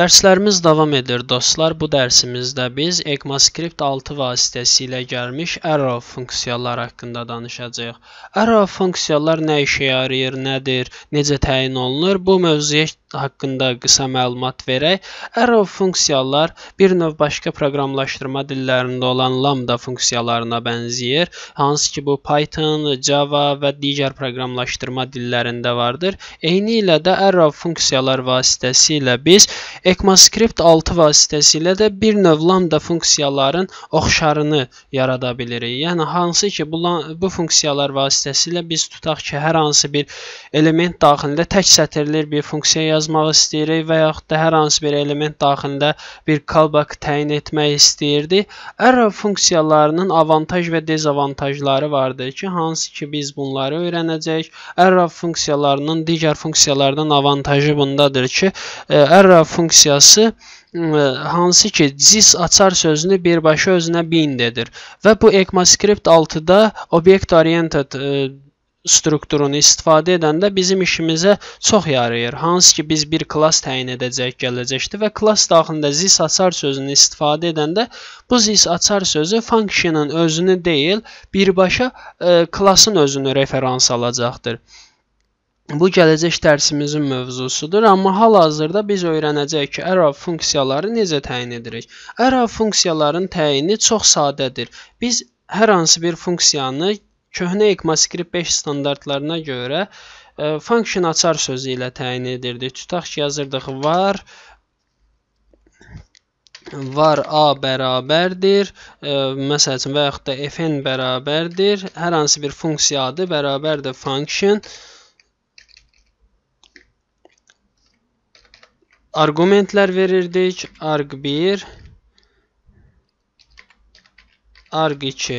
Dərslərimiz davam edir dostlar. Bu dərsimizdə biz ECMAScript 6 vasitəsilə gəlmiş arrow funksiyalar haqqında danışacağıq. Arrow funksiyalar nə işə yarayır, nədir, necə təyin olunur? Bu mövzuya haqqında qısa məlumat verək. Arrow funksiyalar bir növ başqa proqramlaşdırma dillərində olan lambda funksiyalarına bənzəyir, hansı ki bu Python, Java və digər proqramlaşdırma dillərində vardır. Eyni ilə də arrow funksiyalar vasitəsilə biz ECMAScript 6 vasitəsilə də bir növ lambda funksiyaların oxşarını yarada bilirik. Yəni hansı ki bu bu funksiyalar vasitəsilə biz tutaq ki, hər hansı bir element daxilində tək sətirli bir funksiya yazırıq yazmaq istəyirik və yaxud da hər hansı bir element daxilində bir callback təyin etmək istəyirdi. Arrow funksiyalarının avantaj və dezavantajları vardı ki, hansı ki biz bunları öyrənəcəyik. Arrow funksiyalarının digər funksiyalardan avantajı bundadır ki, arrow e, funksiyası e, hansı ki cis açar sözünü birbaşa özünə bind edir və bu ECMAScript 6-da object oriented e, strukturunu istifadə edəndə bizim işimizə çox yarayır. Hansı ki biz bir klass təyin edəcək gələcəkdə və klass daxilində zis açar sözünü istifadə edəndə bu zis açar sözü funksiyanın özünü deyil, birbaşa e, klassın özünü referans alacaqdır. Bu gələcək dərsimizin mövzusudur, amma hal-hazırda biz öyrənəcəyik ki, ərav funksiyaları necə təyin edirik. Ərav funksiyaların təyini çox sadədir. Biz hər hansı bir funksiyanı köhnə ECMAScript 5 standartlarına görə e, function açar sözü ilə təyin edirdik. Tutaq ki, yazırdıq var var a bərabərdir, e, məsəl üçün və yaxud da fn bərabərdir, hər hansı bir funksiya adı bərabərdir function arqumentlər verirdik, arq 1 arq2,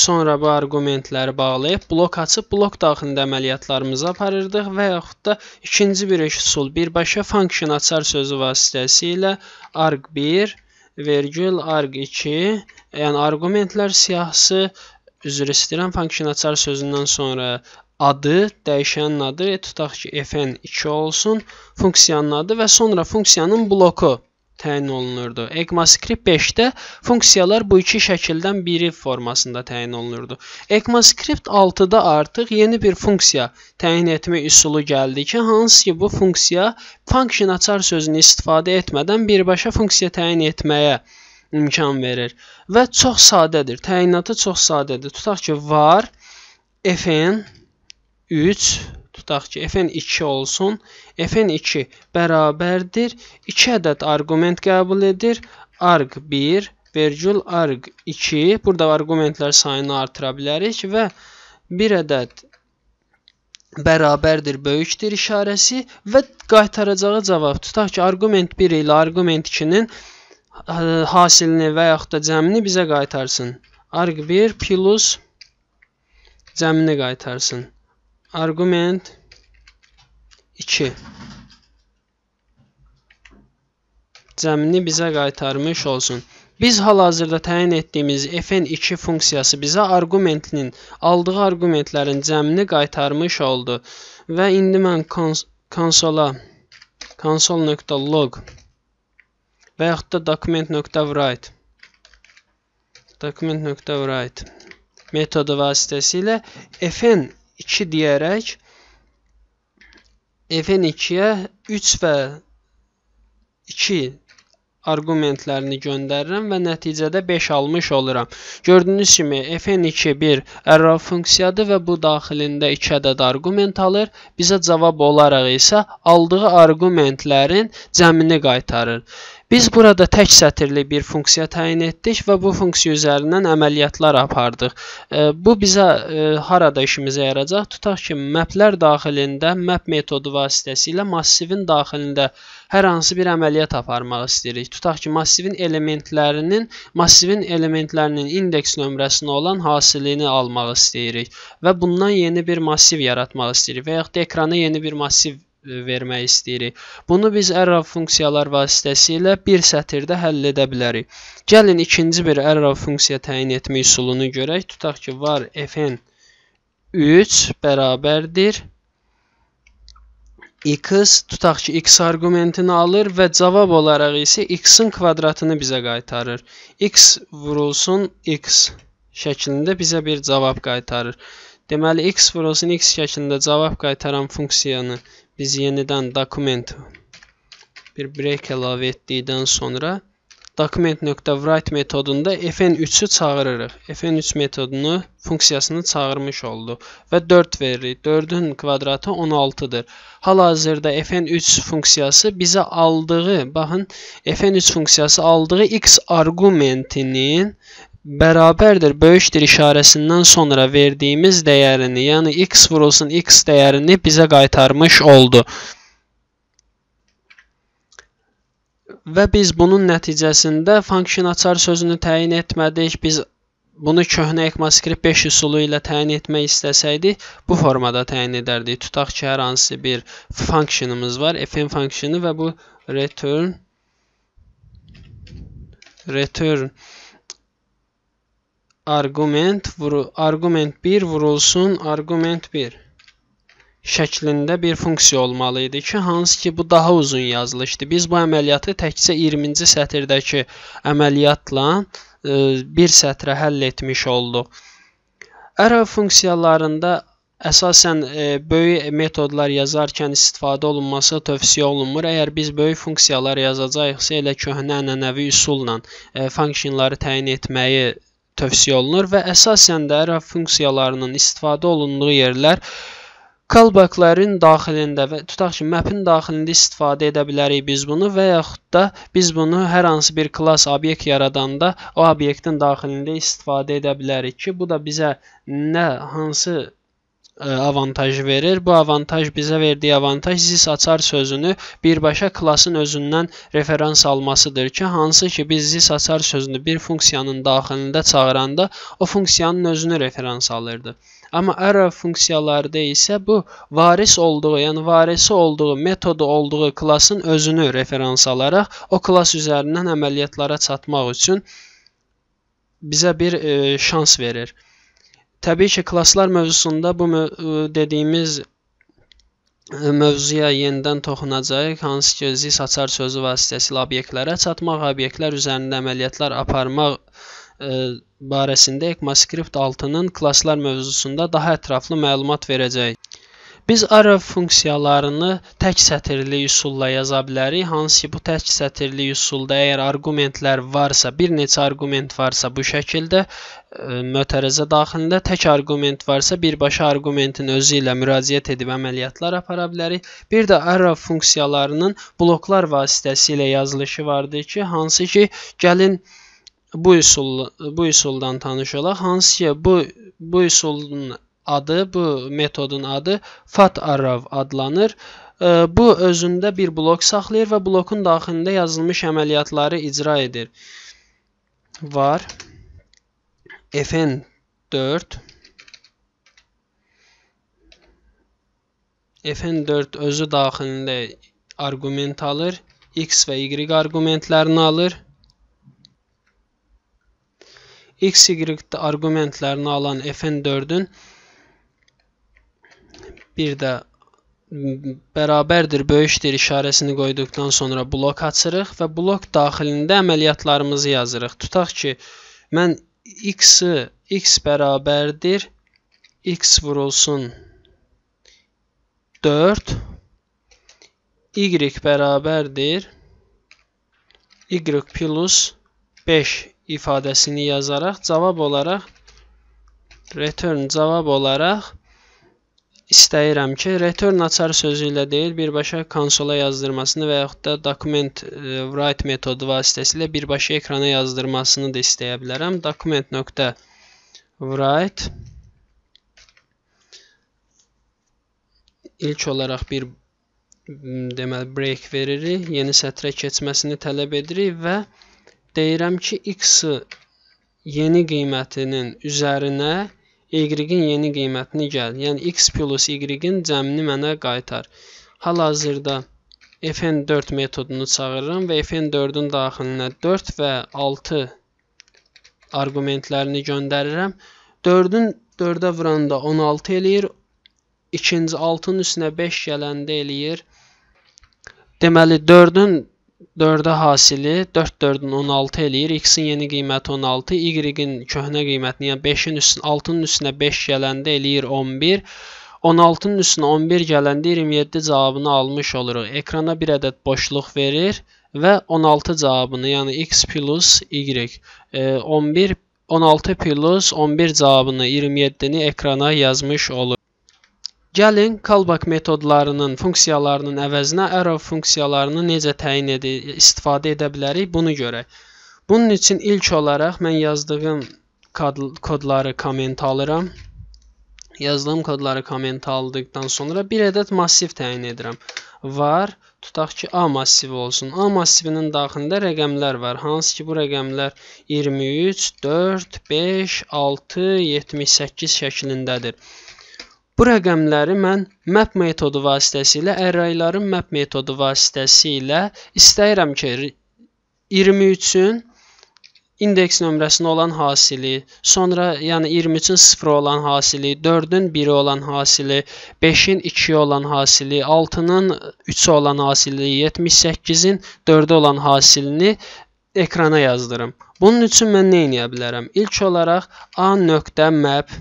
sonra bu arqumentləri bağlayıb blok açıb blok daxilində əməliyyatlarımızı aparırdıq və yaxud da ikinci bir üsul birbaşa function açar sözü vasitəsilə arq1 vergül arq2, yəni arqumentlər siyahısı üzr istəyirəm function açar sözündən sonra adı, dəyişənin adı, tutaq ki, fn2 olsun, funksiyanın adı və sonra funksiyanın bloku təyin olunurdu. ECMAScript 5-də funksiyalar bu iki şəkildən biri formasında təyin olunurdu. ECMAScript 6-da artıq yeni bir funksiya təyin etmə üsulu gəldi ki, hansı ki bu funksiya function açar sözünü istifadə etmədən birbaşa funksiya təyin etməyə imkan verir və çox sadədir. Təyinatı çox sadədir. Tutaq ki, var fn 3 tutaq ki, fn 2 olsun. fn 2 bərabərdir 2 ədəd arqument qəbul edir. arq 1 vergül arq 2. Burada arqumentlər sayını artıra bilərik və 1 ədəd bərabərdir, böyükdür işarəsi və qaytaracağı cavab tutaq ki, arqument 1 ilə arqument 2-nin e, hasilini və yaxud da cəmini bizə qaytarsın. Arq 1 plus cəmini qaytarsın. Argument 2 cəmini bizə qaytarmış olsun. Biz hal-hazırda təyin etdiyimiz fn2 funksiyası bizə arqumentinin aldığı arqumentlərin cəmini qaytarmış oldu və indi mən kons konsola console.log və yaxud da document.write document.write metodu vasitəsilə fn2 deyərək F-in 2-yə 3 və 2 arqumentlərini göndərirəm və nəticədə 5 almış oluram. Gördüyünüz kimi fn2 bir ərraf funksiyadır və bu daxilində 2 ədəd arqument alır. Bizə cavab olaraq isə aldığı arqumentlərin cəmini qaytarır. Biz burada tək sətirli bir funksiya təyin etdik və bu funksiya üzərindən əməliyyatlar apardıq. E, bu bizə e, harada işimizə yarayacaq? Tutaq ki, maplər daxilində map metodu vasitəsilə massivin daxilində hər hansı bir əməliyyat aparmaq istəyirik. Tutaq ki, massivin elementlərinin massivin elementlərinin indeks nömrəsinə olan hasilini almaq istəyirik və bundan yeni bir massiv yaratmaq istəyirik və yaxud da ekrana yeni bir massiv E, vermək istəyirik. Bunu biz ərraf funksiyalar vasitəsilə bir sətirdə həll edə bilərik. Gəlin ikinci bir ərraf funksiya təyin etmə üsulunu görək. Tutaq ki, var fn 3 bərabərdir x tutaq ki x arqumentini alır və cavab olaraq isə x-in kvadratını bizə qaytarır. x vurulsun x şəklində bizə bir cavab qaytarır. Deməli x vurulsun x şəklində cavab qaytaran funksiyanı Biz yenidən document bir break əlavə etdikdən sonra document.write metodunda fn3-ü çağırırıq. fn3 metodunu, funksiyasını çağırmış olduq və 4 veririk. 4-ün kvadratı 16-dır. Hal-hazırda fn3 funksiyası bizə aldığı, baxın, fn3 funksiyası aldığı x arqumentinin bərabərdir böyükdür işarəsindən sonra verdiyimiz dəyərini, yəni x vurulsun x dəyərini bizə qaytarmış oldu. Və biz bunun nəticəsində function açar sözünü təyin etmədik. Biz bunu köhnə ECMAScript 5 üsulu ilə təyin etmək istəsəydik, bu formada təyin edərdik. Tutaq ki, hər hansı bir functionımız var, fn funksiyonu və bu return return arqument vuru arqument 1 vurulsun arqument 1 şəklində bir funksiya olmalı idi ki, hansı ki bu daha uzun yazılışdı. Biz bu əməliyyatı təkcə 20-ci sətirdəki əməliyyatla ə, e, bir sətrə həll etmiş olduq. Arrow funksiyalarında əsasən ə, e, böyük metodlar yazarkən istifadə olunması tövsiyə olunmur. Əgər biz böyük funksiyalar yazacaqsa, elə köhnə ənənəvi üsulla ə, e, functionları təyin etməyi tövsiyə olunur və əsasən də raf funksiyalarının istifadə olunduğu yerlər callbacklərin daxilində və tutaq ki, mapin daxilində istifadə edə bilərik biz bunu və yaxud da biz bunu hər hansı bir klass obyekt yaradanda o obyektin daxilində istifadə edə bilərik ki, bu da bizə nə hansı E, avantajı verir. Bu avantaj bizə verdiyi avantaj zis açar sözünü birbaşa klassın özündən referans almasıdır ki, hansı ki biz zis açar sözünü bir funksiyanın daxilində çağıranda o funksiyanın özünü referans alırdı. Amma arrow funksiyalarında isə bu varis olduğu, yəni varisi olduğu, metodu olduğu klassın özünü referans alaraq o klass üzərindən əməliyyatlara çatmaq üçün bizə bir e, şans verir. Təbii ki, klasslar mövzusunda bu möv e, dediyimiz e, mövzuya yenidən toxunacağıq, hansı ki, zis açar sözü vasitəsilə obyektlərə çatmaq, obyektlər üzərində əməliyyatlar aparmaq ə, e, barəsində ECMAScript 6-nın klasslar mövzusunda daha ətraflı məlumat verəcək. Biz array funksiyalarını tək sətirli üsulla yaza bilərik. Hansı ki, bu tək sətirli üsulda əgər arqumentlər varsa, bir neçə arqument varsa bu şəkildə e, mötərizə daxilində tək arqument varsa, birbaşa arqumentin özü ilə müraciət edib əməliyyatlar apara bilərik. Bir də array funksiyalarının bloklar vasitəsilə yazılışı vardır ki, hansı ki, gəlin bu üsul bu üsuldan tanış olaq. Hansı ki, bu bu üsulun adı, bu metodun adı fat arrav adlanır. Bu özündə bir blok saxlayır və blokun daxilində yazılmış əməliyyatları icra edir. var fn 4 fn 4 özü daxilində arqument alır, x və y arqumentlərini alır. x y arqumentlərini alan fn 4-ün bir də bərabərdir, böyükdür işarəsini qoyduqdan sonra blok açırıq və blok daxilində əməliyyatlarımızı yazırıq. Tutaq ki, mən x-i x bərabərdir x vurulsun 4 y bərabərdir y plus 5 ifadəsini yazaraq cavab olaraq return cavab olaraq istəyirəm ki, return açar sözü ilə deyil, birbaşa konsola yazdırmasını və yaxud da document e, write metodu vasitəsilə birbaşa ekrana yazdırmasını da istəyə bilərəm. document.write ilk olaraq bir deməli break veririk, yeni sətrə keçməsini tələb edirik və deyirəm ki, x-i yeni qiymətinin üzərinə Y-in yeni qiymətini gəl, yəni x plus y-in cəmini mənə qaytar. Hal-hazırda fn4 metodunu çağırıram və fn4-ün daxilinə 4 və 6 arqumentlərini göndərirəm. 4-ün 4-ə vuranda 16 eləyir. İkinci 6-nın üstünə 5 gələndə eləyir. Deməli 4-ün 4-ə hasili 4 4-ün 16 eləyir. X-in yeni qiyməti 16, Y-in köhnə qəymətini, yəni 5-in üstünə 6-nın üstünə 5 gələndə eləyir 11. 16-nın üstünə 11 gələndə 27 cavabını almış oluruq. Ekrana bir ədəd boşluq verir və 16 cavabını, yəni x plus y, 11 e, 16 plus 11 cavabını 27-ni ekrana yazmış olur. Gəlin callback metodlarının funksiyalarının əvəzinə arrow funksiyalarını necə təyin edir, istifadə edə bilərik, bunu görək. Bunun üçün ilk olaraq mən yazdığım kod, kodları komment alıram. Yazdığım kodları komment aldıqdan sonra bir ədəd massiv təyin edirəm. Var, tutaq ki, A massivi olsun. A massivinin daxilində rəqəmlər var. Hansı ki, bu rəqəmlər 23, 4, 5, 6, 78 şəklindədir. Bu rəqəmləri mən map metodu vasitəsilə arrayların map metodu vasitəsilə istəyirəm ki 23-ün indeks nömrəsinə olan hasili, sonra yəni 23-ün 0 olan hasili, 4-ün 1 olan hasili, 5-in 2 olan hasili, 6-nın 3 olan hasili, 78-in 4 olan hasilini ekrana yazdırım. Bunun üçün mən nə edə bilərəm? İlk olaraq a.map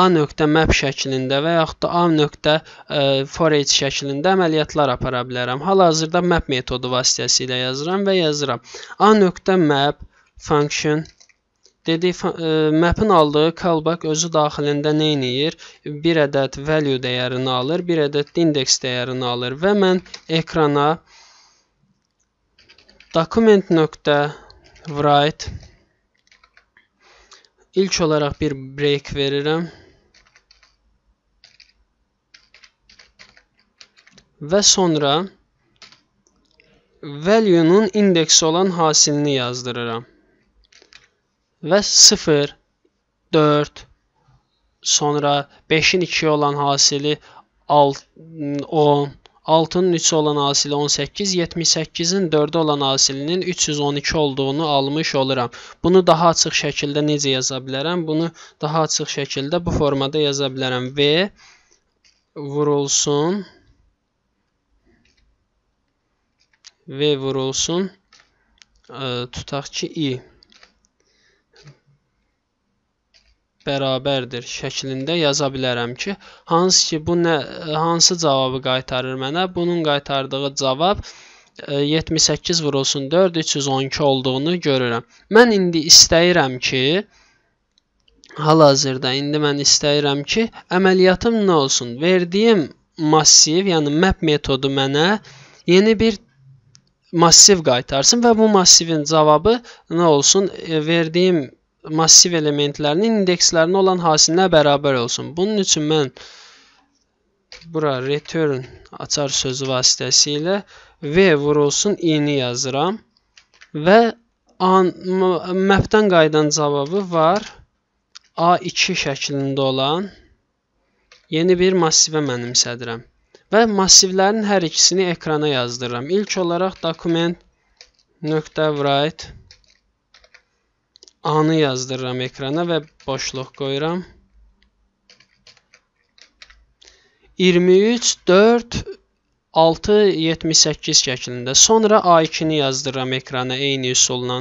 A.map şəklində və yaxud da A.forage e, şəklində əməliyyatlar apara bilərəm. Hal-hazırda map metodu vasitəsilə yazıram və yazıram. A.map function dedi e, map'in aldığı callback özü daxilində nə eləyir? Bir ədəd value dəyərini alır, bir ədəd index dəyərini alır və mən ekrana document.write İlk olarak bir break veririm. Ve sonra value'nun indeksi olan hasilini yazdırırım. Ve 0, 4, sonra 5'in 2 olan hasili 6, 10, 6-nın 3 olan asili 18, 78-in 4-ü olan asilinin 312 olduğunu almış oluram. Bunu daha açıq şəkildə necə yaza bilərəm? Bunu daha açıq şəkildə bu formada yaza bilərəm. V vurulsun V vurulsun ə, tutaq ki, i bərabərdir şəklində yaza bilərəm ki, hansı ki bu nə hansı cavabı qaytarır mənə? Bunun qaytardığı cavab 78 e, vurulsun 4 312 olduğunu görürəm. Mən indi istəyirəm ki, hal-hazırda indi mən istəyirəm ki, əməliyyatım nə olsun? Verdiyim massiv, yəni map metodu mənə yeni bir massiv qaytarsın və bu massivin cavabı nə olsun? E, verdiyim massiv elementlərinin indekslərinə olan hasilinə bərabər olsun. Bunun üçün mən bura return açar sözü vasitəsilə v vurulsun i-ni yazıram və an, məhvdən qayıdan cavabı var A2 şəklində olan yeni bir massivə mənimsədirəm və massivlərin hər ikisini ekrana yazdırıram. İlk olaraq document.write A-nı yazdırıram ekrana və boşluq qoyuram. 23, 4, 6, 78 şəklində. Sonra A2-ni yazdırıram ekrana eyni üsulla.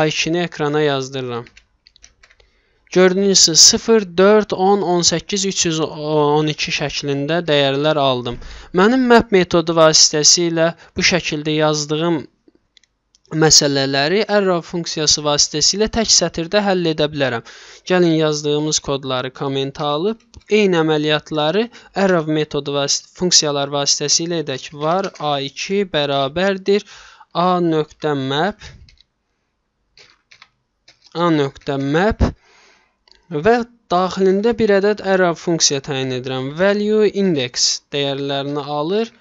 A2-ni ekrana yazdırıram. Gördüyünüz 0, 4, 10, 18, 312 şəklində dəyərlər aldım. Mənim map metodu vasitəsilə bu şəkildə yazdığım məsələləri arrow funksiyası vasitəsilə tək sətirdə həll edə bilərəm. Gəlin yazdığımız kodları kommentə alıb eyni əməliyyatları arrow metodu vasitə funksiyalar vasitəsilə edək. var a2 bərabərdir a nöqtə map a nöqtə map və daxilində bir ədəd arrow funksiya təyin edirəm. value index dəyərlərini alır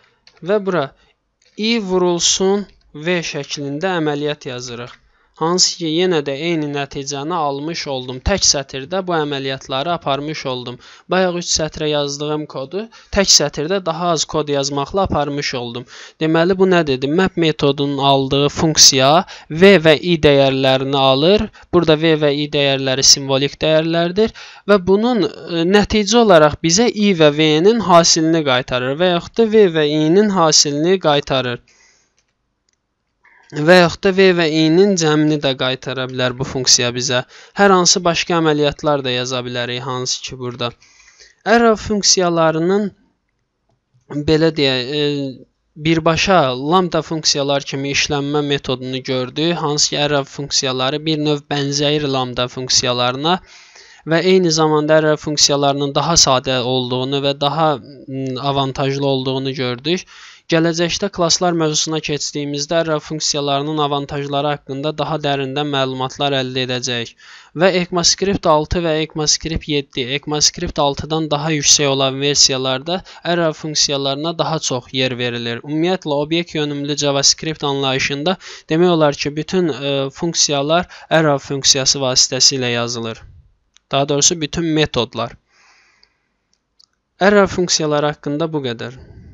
və bura i vurulsun 1 V şəklində əməliyyat yazırıq. Hansı ki, yenə də eyni nəticəni almış oldum. Tək sətirdə bu əməliyyatları aparmış oldum. Bayaq 3 sətrə yazdığım kodu tək sətirdə daha az kod yazmaqla aparmış oldum. Deməli bu nə dedi? Map metodunun aldığı funksiya v və i dəyərlərini alır. Burada v və i dəyərləri simvolik dəyərlərdir və bunun e, nəticə olaraq bizə i və v-nin hasilini qaytarır və yaxud da v və i-nin hasilini qaytarır və yaxud da V və i-nin cəmini də qaytara bilər bu funksiya bizə. Hər hansı başqa əməliyyatlar da yaza bilərik, hansı ki burada arrow funksiyalarının belə deyə e, birbaşa lambda funksiyalar kimi işlənmə metodunu gördük. Hansı ki arrow funksiyaları bir növ bənzəyir lambda funksiyalarına və eyni zamanda ərəb funksiyalarının daha sadə olduğunu və daha avantajlı olduğunu gördük. Gələcəkdə klasslar mövzusuna keçdiyimizdə ərəb funksiyalarının avantajları haqqında daha dərindən məlumatlar əldə edəcəyik və ECMAScript 6 və ECMAScript 7, ECMAScript 6-dan daha yüksək olan versiyalarda ərəb funksiyalarına daha çox yer verilir. Ümumiyyətlə obyekt yönümlü JavaScript anlayışında demək olar ki, bütün ə, funksiyalar ərəb funksiyası vasitəsilə yazılır. Daha doğrusu bütün metodlar. Error funksiyaları haqqında bu qədər.